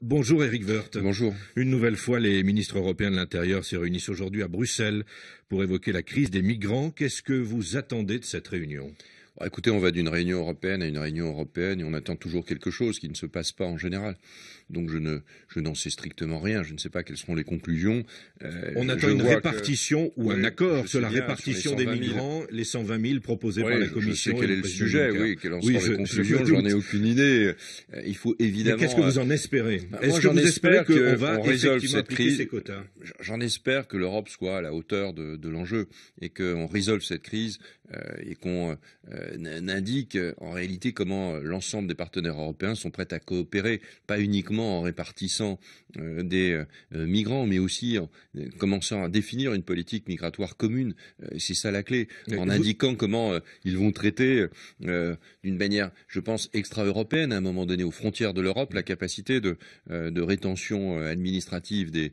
Bonjour Eric Woerth. Bonjour. Une nouvelle fois, les ministres européens de l'Intérieur se réunissent aujourd'hui à Bruxelles pour évoquer la crise des migrants. Qu'est-ce que vous attendez de cette réunion bah, écoutez, on va d'une réunion européenne à une réunion européenne et on attend toujours quelque chose qui ne se passe pas en général. Donc je ne, je n'en sais strictement rien. Je ne sais pas quelles seront les conclusions. Euh, on attend une répartition ou un accord sur la répartition des migrants, les 120 000 proposés par la Commission. Je sais quel est le sujet, oui, quelles en oui, sont je, les conclusions, j'en ai aucune idée. Euh, il faut évidemment. Mais qu'est-ce que vous en euh, espérez bah, Est-ce que vous espérez qu'on va résolve cette crise ces quotas J'en espère que l'Europe soit à la hauteur de, de l'enjeu et qu'on résolve cette crise et qu'on euh, n'indique euh, en réalité comment euh, l'ensemble des partenaires européens sont prêts à coopérer, pas uniquement en répartissant des migrants, mais aussi en commençant à définir une politique migratoire commune. C'est ça la clé, en indiquant comment ils vont traiter d'une manière, je pense, extra-européenne, à un moment donné, aux frontières de l'Europe, la capacité de, de rétention administrative des,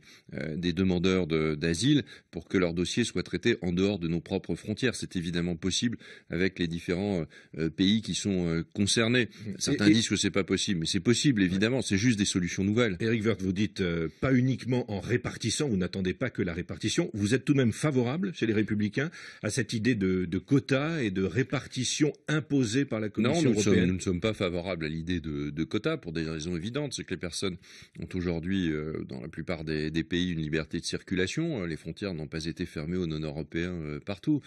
des demandeurs d'asile pour que leur dossier soit traité en dehors de nos propres frontières. C'est évidemment possible avec les différents euh, euh, pays qui sont euh, concernés. Certains disent que c'est pas possible, mais c'est possible évidemment. C'est juste des solutions nouvelles. Eric Woerth, vous dites pas uniquement en répartissant. Vous n'attendez pas que la répartition. Vous êtes tout de même favorable chez les Républicains à cette idée de, quotas et de répartition imposée par la Commission non, nous européenne. Non, nous ne sommes pas favorables à l'idée de, quotas pour des raisons évidentes. C'est que les personnes ont aujourd'hui, dans la plupart des, pays, une liberté de circulation. Les frontières n'ont pas été fermées aux non-européens partout.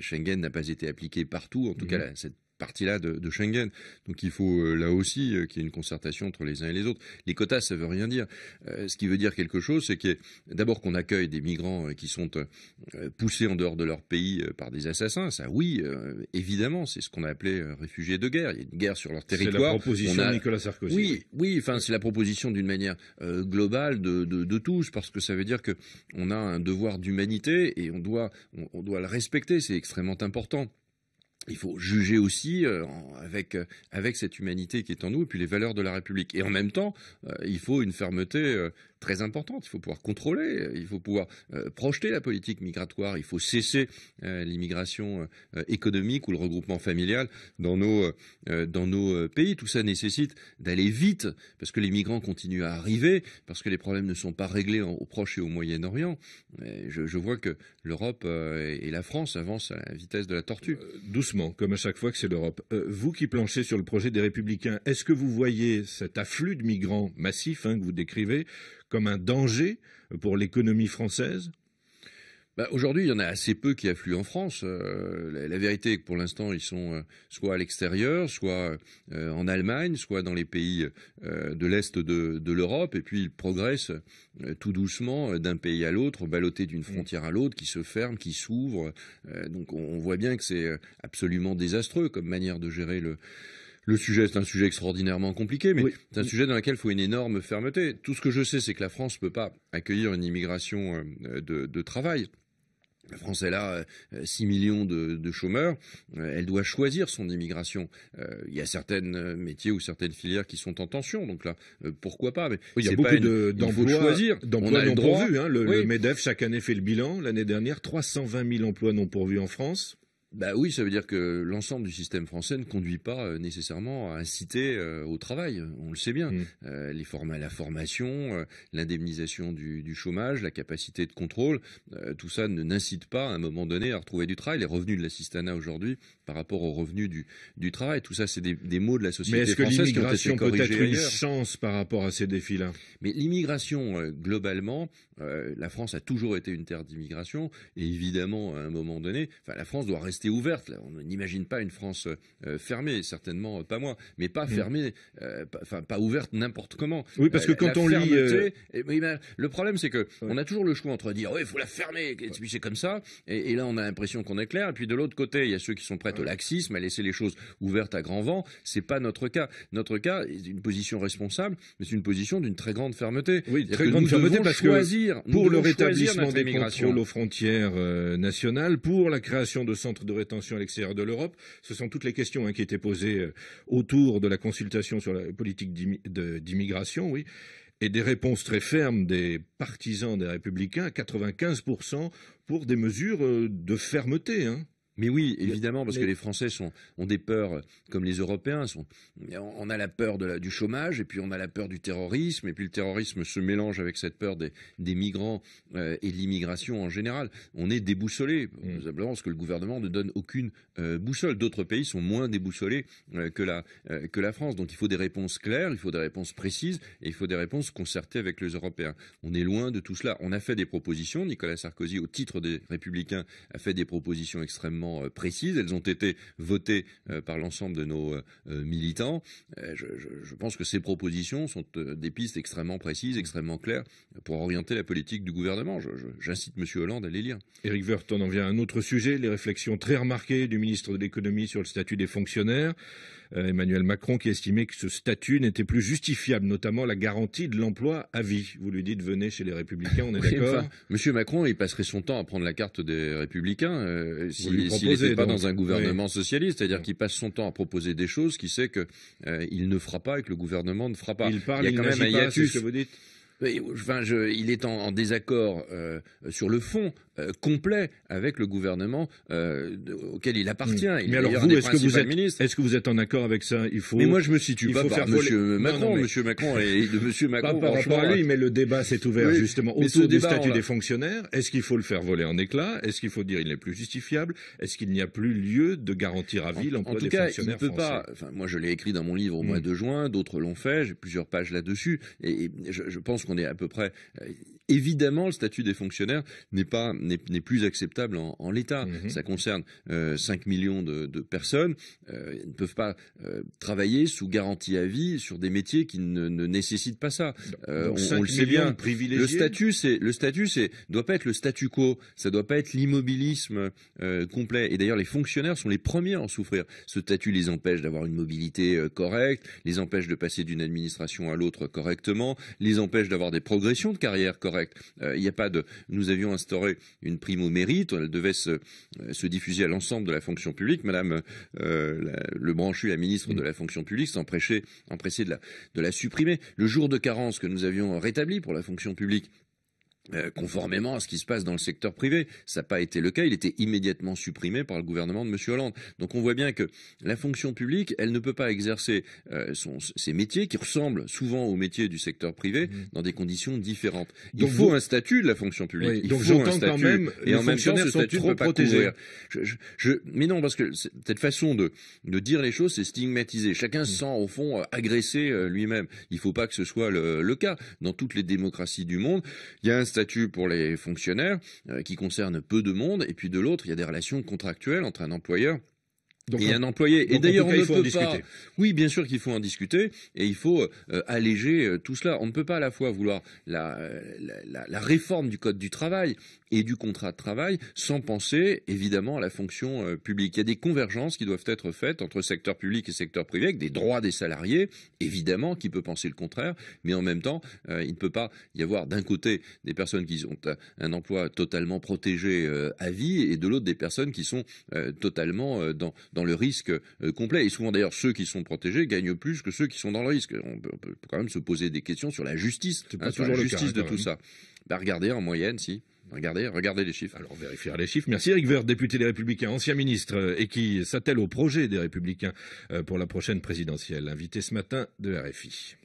Schengen n'a pas été appliqué partout, en tout Mmh. cette partie-là de, Schengen. Donc il faut euh, là aussi euh, qu'il y ait une concertation entre les uns et les autres. Les quotas, ça ne veut rien dire. Euh, ce qui veut dire quelque chose, c'est que d'abord qu'on accueille des migrants qui sont poussés en dehors de leur pays par des assassins, ça oui, évidemment, c'est ce qu'on a appelé réfugiés de guerre. Il y a une guerre sur leur territoire. C'est la proposition de Nicolas Sarkozy. Oui, oui, enfin c'est la proposition d'une manière globale de, tous, parce que ça veut dire qu'on a un devoir d'humanité et on doit le respecter. C'est extrêmement important il faut juger aussi euh, avec, euh, avec cette humanité qui est en nous et puis les valeurs de la République. Et en même temps, euh, il faut une fermeté très importante. Il faut pouvoir contrôler, euh, il faut pouvoir euh, projeter la politique migratoire, il faut cesser euh, l'immigration économique ou le regroupement familial dans nos, dans nos pays. Tout ça nécessite d'aller vite parce que les migrants continuent à arriver, parce que les problèmes ne sont pas réglés au Proche et au Moyen-Orient. Je, vois que l'Europe et la France avancent à la vitesse de la tortue. Doucement, comme à chaque fois que c'est l'Europe. vous qui planchez sur le projet des Républicains, est-ce que vous voyez cet afflux de migrants massif hein, que vous décrivez comme un danger euh, pour l'économie française bah, Aujourd'hui, il y en a assez peu qui affluent en France. Euh, la, vérité est que pour l'instant, ils sont euh, soit à l'extérieur, soit en Allemagne, soit dans les pays de l'Est de, l'Europe, et puis ils progressent tout doucement d'un pays à l'autre, ballottés d'une mm. frontière à l'autre, qui se ferme, qui s'ouvre. donc on, voit bien que c'est absolument désastreux comme manière de gérer le, le sujet, c'est un sujet extraordinairement compliqué, mais c'est un sujet dans lequel il faut une énorme fermeté. Tout ce que je sais, c'est que la France ne peut pas accueillir une immigration euh, de, travail. La France, elle a 6 euh, millions de, chômeurs. Euh, elle doit choisir son immigration. il y a certains métiers ou certaines filières qui sont en tension. Donc là, pourquoi pas Mais il y a beaucoup d'emplois choisir. non pourvus. Hein. le, le MEDEF, chaque année, fait le bilan. L'année dernière, 320 000 emplois non pourvus en France. Bah oui, ça veut dire que l'ensemble du système français ne conduit pas euh, nécessairement à inciter euh, au travail. On le sait bien. Mm. Euh, les la formation, l'indemnisation du, chômage, la capacité de contrôle, tout ça ne n'incite pas à un moment donné à retrouver du travail. Les revenus de l'assistanat aujourd'hui par rapport aux revenus du, du travail, tout ça, c'est des, mots de la société française. Mais est-ce que l'immigration peut être une chance par rapport à ces défis-là Mais l'immigration, globalement, la France a toujours été une terre d'immigration et évidemment, à un moment donné, la France doit rester est ouverte. Là. On n'imagine pas une France euh, fermée, certainement pas moi, mais pas mm. fermée, euh, enfin pas ouverte n'importe comment. Oui, parce que euh, quand on lit, eh ben, le problème c'est que on a toujours le choix entre dire oui, il faut la fermer, et puis c'est comme ça, et, là on a l'impression qu'on est clair, et puis de l'autre côté il y a ceux qui sont prêts au laxisme, à laisser les choses ouvertes à grand vent. C'est pas notre cas. Notre cas est une position responsable, mais c'est une position d'une très grande fermeté. Oui, très grande fermeté parce que pour le rétablissement des contrôles aux frontières nationales, pour la création de centres de rétention à l'extérieur de l'Europe. Ce sont toutes les questions hein, qui étaient posées euh, autour de la consultation sur la politique d'immigration, oui et des réponses très fermes des partisans des républicains, 95% pour des mesures euh, de fermeté. Hein. Mais oui, évidemment, parce que les Français ont des peurs euh, comme les Européens. on a la peur du chômage, et puis on a la peur du terrorisme, et puis le terrorisme se mélange avec cette peur des, migrants euh, et de l'immigration en général. On est déboussolé, mmh. simplement parce que le gouvernement ne donne aucune euh, boussole. D'autres pays sont moins déboussolés que, la, que la France. Donc il faut des réponses claires, il faut des réponses précises, et il faut des réponses concertées avec les Européens. On est loin de tout cela. On a fait des propositions. Nicolas Sarkozy, au titre des Républicains, a fait des propositions extrêmement euh, précises. Elles ont été votées euh, par l'ensemble de nos euh, militants. Je, pense que ces propositions sont des pistes extrêmement précises, mm. extrêmement claires pour orienter la politique du gouvernement. J'incite M. Hollande à les lire. Éric Verton en vient à un autre sujet, les réflexions très remarquées du ministre de l'économie sur le statut des fonctionnaires. Euh, Emmanuel Macron, qui estimait que ce statut n'était plus justifiable, notamment la garantie de l'emploi à vie. Vous lui dites, venez chez les Républicains, on est d'accord Monsieur Macron, il passerait son temps à prendre la carte des Républicains euh, s'il n'était pas dans un gouvernement socialiste, c'est-à-dire qu'il passe son temps à proposer des choses qu'il sait qu'il euh, ne fera pas et que le gouvernement ne fera pas. Il parle, quand même Enfin, il est en, désaccord sur le fond euh, complet avec le gouvernement euh, auquel il appartient. Hmm. mais alors vous, est-ce que vous êtes est-ce que vous êtes en accord avec ça Il faut. Mais moi, je me situe pas par Monsieur Macron, Monsieur Macron et de Monsieur Macron. Pas par lui, mais le débat s'est ouvert justement autour du statut des fonctionnaires. Est-ce qu'il faut le faire voler en éclats Est-ce qu'il faut dire il n'est plus justifiable Est-ce qu'il n'y a plus lieu de garantir à vie l'emploi des fonctionnaires En tout cas, ne peut pas. moi, je l'ai écrit dans mon livre au hmm. mois de juin. D'autres l'ont fait. J'ai plusieurs pages là-dessus, et, je, pense qu'on est à peu près euh, évidemment, le statut des fonctionnaires n'est pas n'est plus acceptable en, l'état. Mhm. Ça concerne 5 euh, millions de, personnes. Euh, ils ne peuvent pas euh, travailler sous garantie à vie sur des métiers qui ne, nécessitent pas ça. on, le sait bien. Le statut, c'est le statut, c'est doit pas être le statu quo. Ça doit pas être l'immobilisme complet. Et d'ailleurs, les fonctionnaires sont les premiers à en souffrir. Ce statut les empêche d'avoir une mobilité correcte, les empêche de passer d'une administration à l'autre correctement, les empêche d'avoir des progressions de carrière correctes euh, il n'y a pas de. Nous avions instauré une prime au mérite. Elle devait se, euh, diffuser à l'ensemble de la fonction publique. Madame euh, Le la ministre de la fonction publique, s'empressait empressée de la supprimer. Le jour de carence que nous avions rétabli pour la fonction publique euh, conformément à ce qui se passe dans le secteur privé. Ça n'a pas été le cas. Il était immédiatement supprimé par le gouvernement de M. Hollande. Donc on voit bien que la fonction publique, elle ne peut pas exercer euh, ses métiers qui ressemblent souvent aux métiers du secteur privé mmh. dans des conditions différentes. Il faut un statut de la fonction publique. Il faut Quand même, et en même temps, ce statut peut pas protégés. mais non, parce que cette façon de, dire les choses, c'est stigmatiser. Chacun mmh. se sent au fond agressé euh, lui-même. Il ne faut pas que ce soit le, cas. Dans toutes les démocraties du monde, il y a un statut pour les fonctionnaires euh, qui concerne peu de monde, et puis de l'autre, il y a des relations contractuelles entre un employeur y et un employé. Et d'ailleurs, on ne peut pas. Oui, bien sûr qu'il faut en discuter et il faut euh, alléger euh, tout cela. On ne peut pas à la fois vouloir euh, la, réforme du code du travail et du contrat de travail sans penser évidemment à la fonction publique. Il y a des convergences qui doivent être faites entre secteur public et secteur privé, avec des droits des salariés, évidemment, qui peut penser le contraire, mais en même temps, il ne peut pas y avoir d'un côté des personnes qui ont un emploi totalement protégé à vie et de l'autre des personnes qui sont totalement dans dans le risque euh, complet. Et souvent d'ailleurs, ceux qui sont protégés gagnent plus que ceux qui sont dans le risque. On peut, quand même se poser des questions sur la justice, hein, justice hein, de tout ça. Bah, regardez en moyenne, si. Regardez, les chiffres. Alors, vérifier les chiffres. Merci Eric Verde, député des Républicains, ancien ministre euh, et qui s'attelle au projet des Républicains euh, pour la prochaine présidentielle. Invité ce matin de RFI.